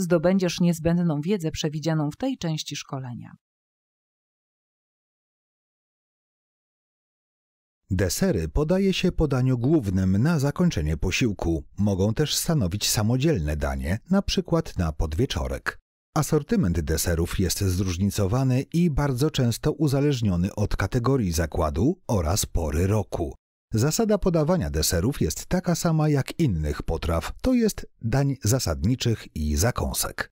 zdobędziesz niezbędną wiedzę przewidzianą w tej części szkolenia. Desery podaje się podaniu głównym na zakończenie posiłku. Mogą też stanowić samodzielne danie, na przykład na podwieczorek. Asortyment deserów jest zróżnicowany i bardzo często uzależniony od kategorii zakładu oraz pory roku. Zasada podawania deserów jest taka sama jak innych potraw, to jest dań zasadniczych i zakąsek.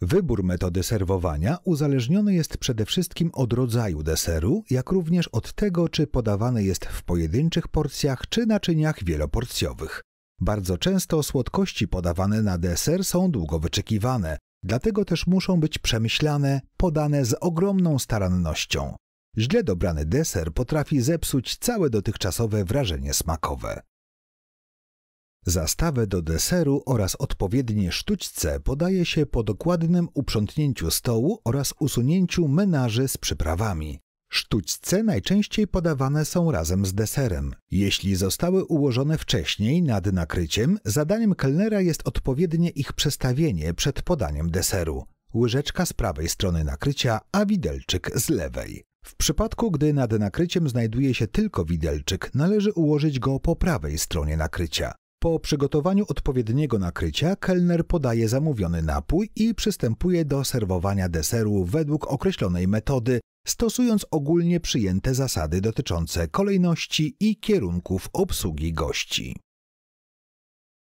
Wybór metody serwowania uzależniony jest przede wszystkim od rodzaju deseru, jak również od tego, czy podawany jest w pojedynczych porcjach czy naczyniach wieloporcjowych. Bardzo często słodkości podawane na deser są długo wyczekiwane, dlatego też muszą być przemyślane, podane z ogromną starannością. Źle dobrany deser potrafi zepsuć całe dotychczasowe wrażenie smakowe. Zastawę do deseru oraz odpowiednie sztućce podaje się po dokładnym uprzątnięciu stołu oraz usunięciu menaży z przyprawami. Sztućce najczęściej podawane są razem z deserem. Jeśli zostały ułożone wcześniej nad nakryciem, zadaniem kelnera jest odpowiednie ich przestawienie przed podaniem deseru łyżeczka z prawej strony nakrycia, a widelczyk z lewej. W przypadku, gdy nad nakryciem znajduje się tylko widelczyk, należy ułożyć go po prawej stronie nakrycia. Po przygotowaniu odpowiedniego nakrycia kelner podaje zamówiony napój i przystępuje do serwowania deseru według określonej metody, stosując ogólnie przyjęte zasady dotyczące kolejności i kierunków obsługi gości.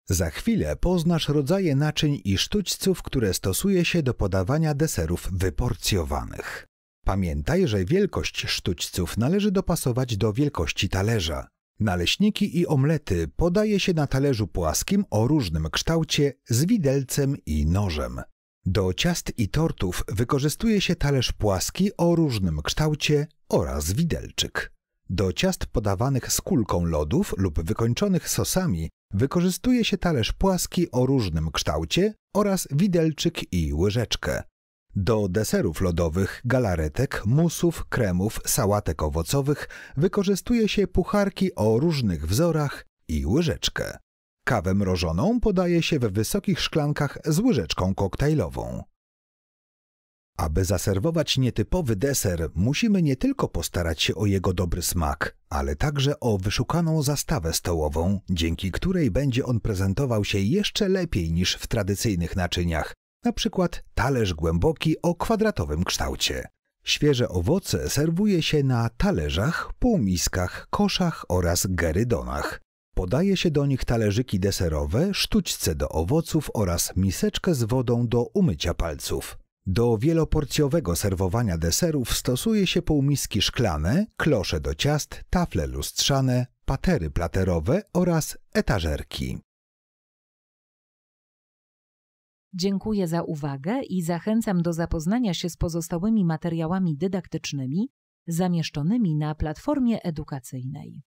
Za chwilę poznasz rodzaje naczyń i sztućców, które stosuje się do podawania deserów wyporcjowanych. Pamiętaj, że wielkość sztućców należy dopasować do wielkości talerza. Naleśniki i omlety podaje się na talerzu płaskim o różnym kształcie z widelcem i nożem. Do ciast i tortów wykorzystuje się talerz płaski o różnym kształcie oraz widelczyk. Do ciast podawanych z kulką lodów lub wykończonych sosami wykorzystuje się talerz płaski o różnym kształcie oraz widelczyk i łyżeczkę. Do deserów lodowych, galaretek, musów, kremów, sałatek owocowych wykorzystuje się pucharki o różnych wzorach i łyżeczkę. Kawę mrożoną podaje się w wysokich szklankach z łyżeczką koktajlową. Aby zaserwować nietypowy deser, musimy nie tylko postarać się o jego dobry smak, ale także o wyszukaną zastawę stołową, dzięki której będzie on prezentował się jeszcze lepiej niż w tradycyjnych naczyniach, na przykład talerz głęboki o kwadratowym kształcie. Świeże owoce serwuje się na talerzach, półmiskach, koszach oraz gerydonach. Podaje się do nich talerzyki deserowe, sztućce do owoców oraz miseczkę z wodą do umycia palców. Do wieloporcjowego serwowania deserów stosuje się półmiski szklane, klosze do ciast, tafle lustrzane, patery platerowe oraz etażerki. Dziękuję za uwagę i zachęcam do zapoznania się z pozostałymi materiałami dydaktycznymi zamieszczonymi na platformie edukacyjnej.